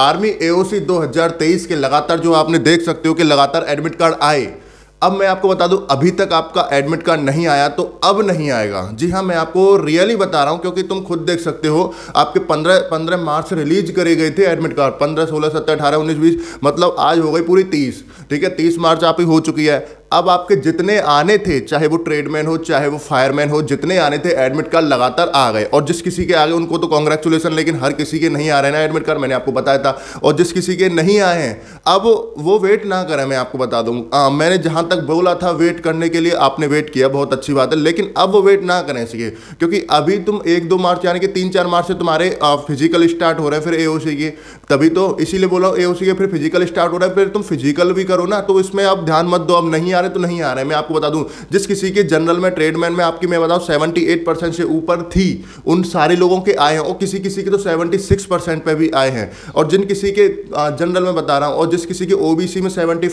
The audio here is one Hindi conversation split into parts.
आर्मी एओसी 2023 के लगातार जो आपने देख सकते हो कि लगातार एडमिट कार्ड आए अब मैं आपको बता दूं अभी तक आपका एडमिट कार्ड नहीं आया तो अब नहीं आएगा जी हाँ मैं आपको रियली बता रहा हूं क्योंकि तुम खुद देख सकते हो आपके 15 15 मार्च से रिलीज करे गए थे एडमिट कार्ड 15 16 17 18 19 20 मतलब आज हो गई पूरी 30 ठीक है 30 मार्च आपकी हो चुकी है अब आपके जितने आने थे चाहे वो ट्रेडमैन हो चाहे वो फायरमैन हो जितने आने थे एडमिट कार्ड लगातार आ गए और जिस किसी के आगे उनको तो कॉन्ग्रेचुलेसन लेकिन हर किसी के नहीं आ रहे ना एडमिट कार्ड मैंने आपको बताया था और जिस किसी के नहीं आए हैं अब वो वेट ना करें मैं आपको बता दूँ मैंने जहाँ तक बोला था वेट करने के लिए आपने वेट किया बहुत अच्छी बात है लेकिन अब वो वेट ना करें सीखे क्योंकि अभी तुम एक दो मार्च यानी कि तीन चार मार्च से तुम्हारे फिजिकल स्टार्ट हो रहे हैं फिर ए के तभी तो इसीलिए बोला ए के फिर फिजिकल स्टार्ट हो रहा है फिर तुम फिजिकल भी करो ना तो इसमें आप ध्यान मत दो अब नहीं आ रहे तो नहीं आ रहे मैं आपको बता दूं जिस किसी के जनरल में ट्रेडमैन में आपकी मैं बताऊं सेवेंटी एट परसेंट से ऊपर थी उन सारे लोगों के आए हैं और किसी किसी के तो सेवेंटी सिक्स परसेंट पर भी आए हैं और जिन किसी के जनरल में बता रहा हूँ और जिस किसी के ओ में सेवेंटी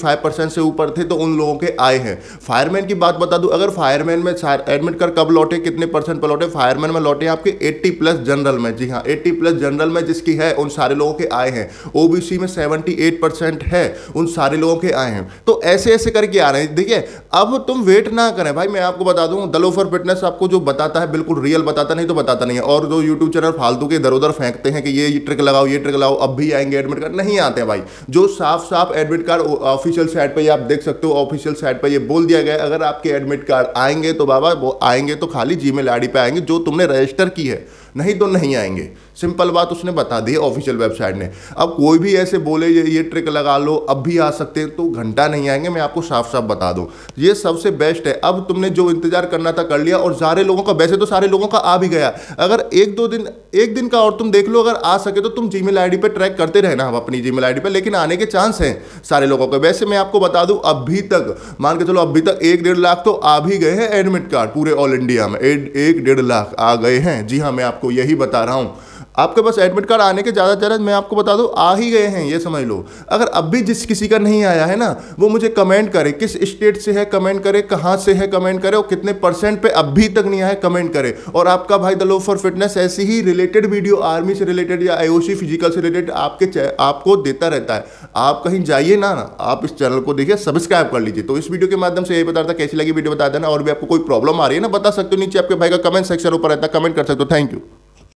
से ऊपर थे तो उन लोगों के आए हैं फायरमैन की बात बता दूँ अगर फायरमैन में एडमिट कर कब लौटे कितने परसेंट पर लौटे फायरमैन में लौटे आपके एट्टी प्लस जनरल में जी हाँ एट्टी प्लस जनरल में जिसकी है उन सारे लोगों के आए हैं ओबीसी में सेवेंटी एट परसेंट है उन सारे लोगों के आए हैं तो ऐसे ऐसे करके आ रहे हैं देखिए अब तुम वेट ना करें भाई मैं आपको बता दूं दलो फॉर फिटनेस आपको जो बताता है बिल्कुल रियल बताता नहीं तो बताता नहीं है और जो यूट्यूब चैनल फालतू के इधर उधर फेंकते हैं कि ये ट्रिक लगाओ ये ट्रिक लगाओ अब भी आएंगे एडमिट कार्ड नहीं आते भाई जो साफ साफ एडमिट कार्ड ऑफिशियल साइट पर आप देख सकते हो ऑफिशियल साइट पर यह बोल दिया गया अगर आपके एडमिट कार्ड आएंगे तो बाबा वो आएंगे तो खाली जी मेल पे आएंगे जो तुमने रजिस्टर की है नहीं तो नहीं आएंगे सिंपल बात उसने बता दी ऑफिशियल वेबसाइट ने अब कोई भी ऐसे बोले ये ये ट्रिक लगा लो अब भी आ सकते हैं तो घंटा नहीं आएंगे मैं आपको साफ साफ बता दूँ ये सबसे बेस्ट है अब तुमने जो इंतजार करना था कर लिया और सारे लोगों का वैसे तो सारे लोगों का आ भी गया अगर एक दो दिन एक दिन का और तुम देख लो अगर आ सके तो तुम जी मेल आई ट्रैक करते रहना हम अपनी जी मेल आई लेकिन आने के चांस हैं सारे लोगों के वैसे मैं आपको बता दूँ अभी तक मान के चलो अभी तक एक डेढ़ लाख तो आ भी गए हैं एडमिट कार्ड पूरे ऑल इंडिया में एक डेढ़ लाख आ गए हैं जी हाँ मैं आपको यही बता रहा हूँ आपके पास एडमिट कार्ड आने के ज़्यादा ज़्यादा मैं आपको बता दूँ आ ही गए हैं ये समझ लो अगर अब भी जिस किसी का नहीं आया है ना वो मुझे कमेंट करे किस स्टेट से है कमेंट करे कहाँ से है कमेंट करे और कितने परसेंट पे अभी तक नहीं आया है कमेंट करे और आपका भाई द लो फॉर फिटनेस ऐसी ही रिलेटेड वीडियो आर्मी से रिलेटेड या आई फिजिकल से रिलेटेड आपके आपको देता रहता है आप कहीं जाइए ना आप इस चैनल को देखिए सब्सक्राइब कर लीजिए तो इस वीडियो के माध्यम से यही बता रहा कैसी लगी वीडियो बता देना और भी आपको कोई प्रॉब्लम आ रही है ना बता सकते हो नीचे आपके भाई का कमेंट सेक्शन ऊपर रहता है कमेंट कर सकते हो थैंक यू